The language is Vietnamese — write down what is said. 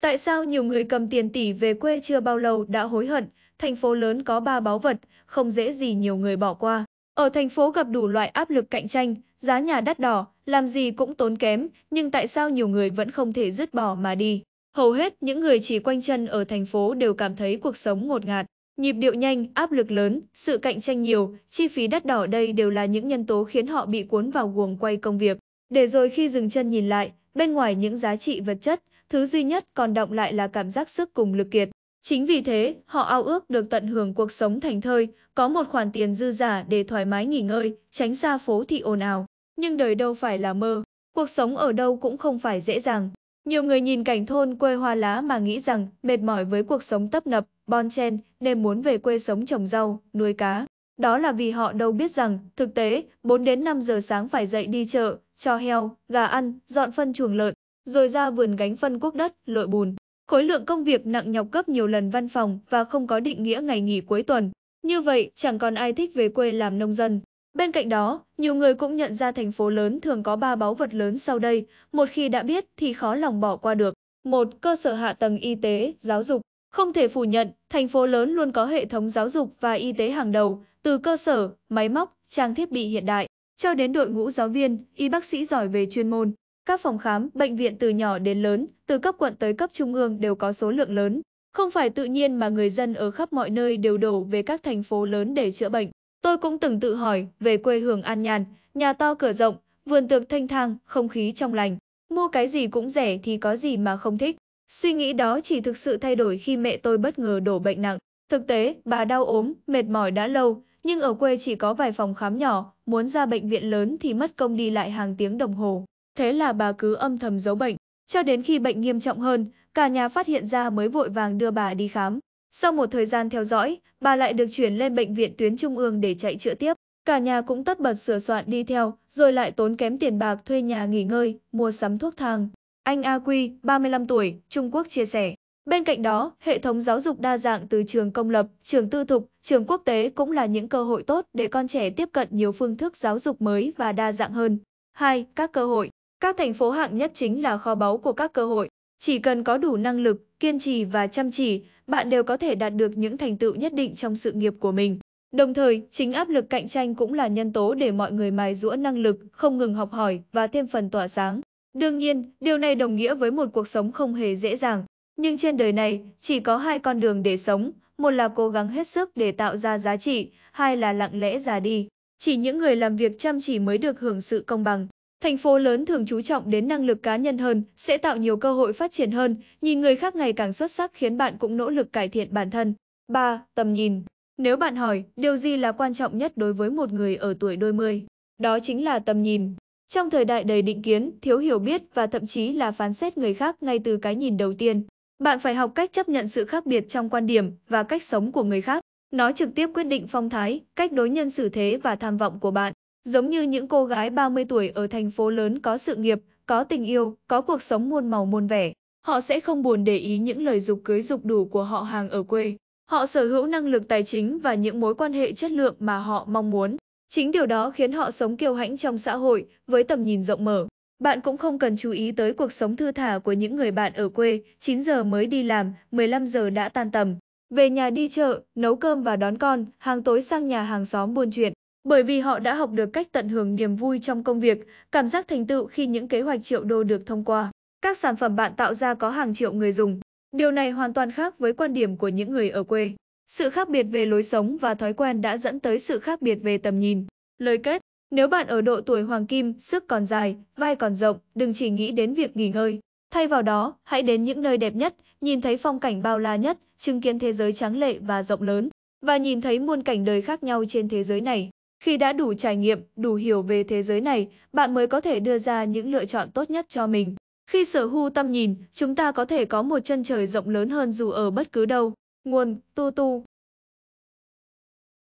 Tại sao nhiều người cầm tiền tỷ về quê chưa bao lâu đã hối hận, thành phố lớn có ba báu vật, không dễ gì nhiều người bỏ qua. Ở thành phố gặp đủ loại áp lực cạnh tranh, giá nhà đắt đỏ, làm gì cũng tốn kém, nhưng tại sao nhiều người vẫn không thể dứt bỏ mà đi? Hầu hết những người chỉ quanh chân ở thành phố đều cảm thấy cuộc sống ngột ngạt. Nhịp điệu nhanh, áp lực lớn, sự cạnh tranh nhiều, chi phí đắt đỏ đây đều là những nhân tố khiến họ bị cuốn vào guồng quay công việc. Để rồi khi dừng chân nhìn lại, bên ngoài những giá trị vật chất, thứ duy nhất còn động lại là cảm giác sức cùng lực kiệt. Chính vì thế, họ ao ước được tận hưởng cuộc sống thành thơi, có một khoản tiền dư giả để thoải mái nghỉ ngơi, tránh xa phố thị ồn ào. Nhưng đời đâu phải là mơ, cuộc sống ở đâu cũng không phải dễ dàng. Nhiều người nhìn cảnh thôn quê hoa lá mà nghĩ rằng mệt mỏi với cuộc sống tấp nập, bon chen nên muốn về quê sống trồng rau, nuôi cá. Đó là vì họ đâu biết rằng, thực tế, 4 đến 5 giờ sáng phải dậy đi chợ, cho heo, gà ăn, dọn phân chuồng lợn, rồi ra vườn gánh phân quốc đất, lội bùn. Khối lượng công việc nặng nhọc gấp nhiều lần văn phòng và không có định nghĩa ngày nghỉ cuối tuần. Như vậy, chẳng còn ai thích về quê làm nông dân. Bên cạnh đó, nhiều người cũng nhận ra thành phố lớn thường có ba báu vật lớn sau đây, một khi đã biết thì khó lòng bỏ qua được. Một, cơ sở hạ tầng y tế, giáo dục. Không thể phủ nhận, thành phố lớn luôn có hệ thống giáo dục và y tế hàng đầu, từ cơ sở, máy móc, trang thiết bị hiện đại, cho đến đội ngũ giáo viên, y bác sĩ giỏi về chuyên môn. Các phòng khám, bệnh viện từ nhỏ đến lớn, từ cấp quận tới cấp trung ương đều có số lượng lớn. Không phải tự nhiên mà người dân ở khắp mọi nơi đều đổ về các thành phố lớn để chữa bệnh. Tôi cũng từng tự hỏi về quê hương an nhàn, nhà to cửa rộng, vườn tược thanh thang, không khí trong lành. Mua cái gì cũng rẻ thì có gì mà không thích. Suy nghĩ đó chỉ thực sự thay đổi khi mẹ tôi bất ngờ đổ bệnh nặng. Thực tế, bà đau ốm, mệt mỏi đã lâu, nhưng ở quê chỉ có vài phòng khám nhỏ, muốn ra bệnh viện lớn thì mất công đi lại hàng tiếng đồng hồ. Thế là bà cứ âm thầm giấu bệnh, cho đến khi bệnh nghiêm trọng hơn, cả nhà phát hiện ra mới vội vàng đưa bà đi khám. Sau một thời gian theo dõi, bà lại được chuyển lên bệnh viện tuyến trung ương để chạy chữa tiếp. Cả nhà cũng tất bật sửa soạn đi theo, rồi lại tốn kém tiền bạc thuê nhà nghỉ ngơi, mua sắm thuốc thang. Anh A Quy, 35 tuổi, Trung Quốc chia sẻ. Bên cạnh đó, hệ thống giáo dục đa dạng từ trường công lập, trường tư thục, trường quốc tế cũng là những cơ hội tốt để con trẻ tiếp cận nhiều phương thức giáo dục mới và đa dạng hơn. 2. Các cơ hội các thành phố hạng nhất chính là kho báu của các cơ hội. Chỉ cần có đủ năng lực, kiên trì và chăm chỉ, bạn đều có thể đạt được những thành tựu nhất định trong sự nghiệp của mình. Đồng thời, chính áp lực cạnh tranh cũng là nhân tố để mọi người mài giũa năng lực, không ngừng học hỏi và thêm phần tỏa sáng. Đương nhiên, điều này đồng nghĩa với một cuộc sống không hề dễ dàng. Nhưng trên đời này, chỉ có hai con đường để sống, một là cố gắng hết sức để tạo ra giá trị, hai là lặng lẽ già đi. Chỉ những người làm việc chăm chỉ mới được hưởng sự công bằng. Thành phố lớn thường chú trọng đến năng lực cá nhân hơn, sẽ tạo nhiều cơ hội phát triển hơn, nhìn người khác ngày càng xuất sắc khiến bạn cũng nỗ lực cải thiện bản thân. 3. Tầm nhìn Nếu bạn hỏi, điều gì là quan trọng nhất đối với một người ở tuổi đôi mươi? Đó chính là tầm nhìn. Trong thời đại đầy định kiến, thiếu hiểu biết và thậm chí là phán xét người khác ngay từ cái nhìn đầu tiên, bạn phải học cách chấp nhận sự khác biệt trong quan điểm và cách sống của người khác. Nó trực tiếp quyết định phong thái, cách đối nhân xử thế và tham vọng của bạn. Giống như những cô gái 30 tuổi ở thành phố lớn có sự nghiệp, có tình yêu, có cuộc sống muôn màu muôn vẻ, họ sẽ không buồn để ý những lời dục cưới dục đủ của họ hàng ở quê. Họ sở hữu năng lực tài chính và những mối quan hệ chất lượng mà họ mong muốn. Chính điều đó khiến họ sống kiêu hãnh trong xã hội với tầm nhìn rộng mở. Bạn cũng không cần chú ý tới cuộc sống thư thả của những người bạn ở quê, 9 giờ mới đi làm, 15 giờ đã tan tầm. Về nhà đi chợ, nấu cơm và đón con, hàng tối sang nhà hàng xóm buôn chuyện bởi vì họ đã học được cách tận hưởng niềm vui trong công việc, cảm giác thành tựu khi những kế hoạch triệu đô được thông qua. Các sản phẩm bạn tạo ra có hàng triệu người dùng. Điều này hoàn toàn khác với quan điểm của những người ở quê. Sự khác biệt về lối sống và thói quen đã dẫn tới sự khác biệt về tầm nhìn. Lời kết, nếu bạn ở độ tuổi hoàng kim, sức còn dài, vai còn rộng, đừng chỉ nghĩ đến việc nghỉ ngơi. Thay vào đó, hãy đến những nơi đẹp nhất, nhìn thấy phong cảnh bao la nhất, chứng kiến thế giới tráng lệ và rộng lớn, và nhìn thấy muôn cảnh đời khác nhau trên thế giới này. Khi đã đủ trải nghiệm, đủ hiểu về thế giới này, bạn mới có thể đưa ra những lựa chọn tốt nhất cho mình. Khi sở hữu tâm nhìn, chúng ta có thể có một chân trời rộng lớn hơn dù ở bất cứ đâu. Nguồn Tu Tu